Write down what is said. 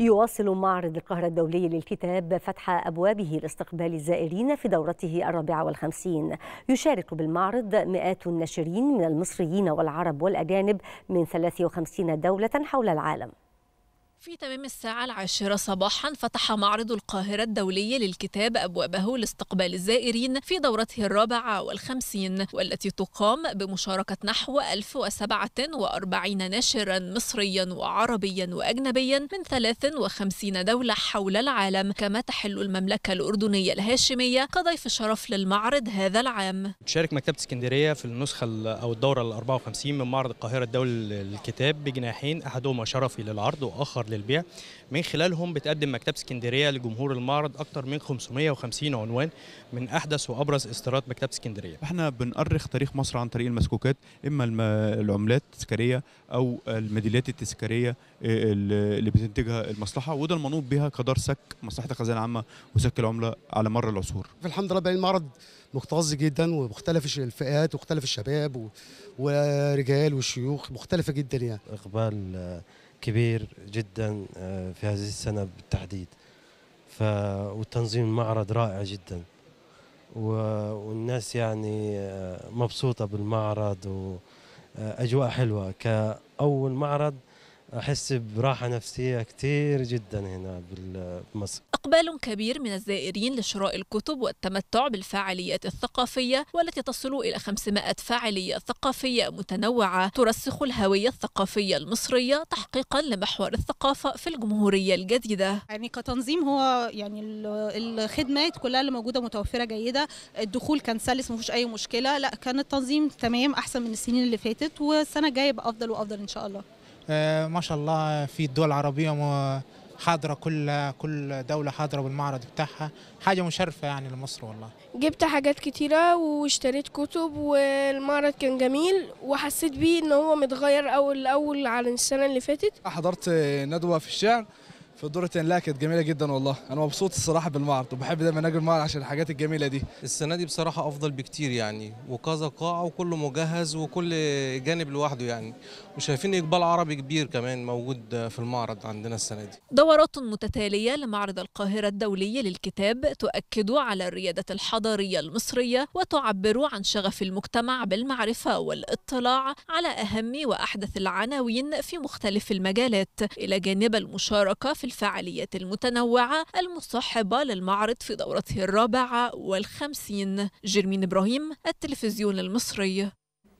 يواصل معرض القاهرة الدولي للكتاب فتح أبوابه لاستقبال الزائرين في دورته الرابعة والخمسين يشارك بالمعرض مئات الناشرين من المصريين والعرب والأجانب من 53 دولة حول العالم في تمام الساعة العاشرة صباحا فتح معرض القاهرة الدولي للكتاب أبوابه لاستقبال الزائرين في دورته الرابعة والخمسين والتي تقام بمشاركة نحو 1047 ناشرا مصريا وعربيا وأجنبيا من 53 دولة حول العالم كما تحل المملكة الأردنية الهاشمية كضيف شرف للمعرض هذا العام تشارك مكتبة اسكندرية في النسخة أو الدورة ال 54 من معرض القاهرة الدولي للكتاب بجناحين أحدهما شرفي للعرض وآخر للبيع من خلالهم بتقدم مكتبة اسكندرية لجمهور المعرض أكثر من 550 عنوان من أحدث وأبرز استيراد مكتبة اسكندرية احنا بنأرخ تاريخ مصر عن طريق المسكوكات إما العملات التذكارية أو الميداليات التذكارية آه، اللي بتنتجها المصلحة وده المنوط بها كدار سك مصلحة الخزانة العامة وسك العملة على مر العصور الحمد لله بقى المعرض مكتظ جدا ومختلف الفئات ومختلف الشباب و... ورجال وشيوخ مختلفة جدا يعني إقبال كبير جدا آه، في هذه السنة بالتحديد ف... والتنظيم المعرض رائع جدا و... والناس يعني آه، مبسوطة بالمعرض وأجواء آه، حلوة كأول معرض أحس براحة نفسية كتير جدا هنا بمصر إقبال كبير من الزائرين لشراء الكتب والتمتع بالفعاليات الثقافية والتي تصل إلى 500 فعالية ثقافية متنوعة ترسخ الهوية الثقافية المصرية تحقيقا لمحور الثقافة في الجمهورية الجديدة يعني كتنظيم هو يعني الخدمات كلها اللي موجودة متوفرة جيدة الدخول كان سلس ما أي مشكلة لا كان التنظيم تمام أحسن من السنين اللي فاتت والسنة الجاية بافضل وأفضل إن شاء الله آه، ما شاء الله في الدول العربية حاضرة كل كل دولة حاضرة بالمعرض بتاعها حاجة مشرفة يعني لمصر والله جبت حاجات كتيرة واشتريت كتب والمعرض كان جميل وحسيت بيه ان هو متغير اول الاول عن السنة اللي فاتت حضرت ندوة في الشعر في دورة لا كانت جميله جدا والله انا مبسوط الصراحه بالمعرض وبحب دايما اجي المعرض عشان الحاجات الجميله دي السنه دي بصراحه افضل بكتير يعني وكذا قاعه وكله مجهز وكل جانب لوحده يعني وشايفين اقبال عربي كبير كمان موجود في المعرض عندنا السنه دي دورات متتاليه لمعرض القاهره الدولي للكتاب تؤكد على الرياده الحضاريه المصريه وتعبر عن شغف المجتمع بالمعرفه والاطلاع على اهم واحدث العناوين في مختلف المجالات الى جانب المشاركه في الفعاليات المتنوعة المصاحبة للمعرض في دورته الرابعة والخمسين جرمين إبراهيم التلفزيون المصري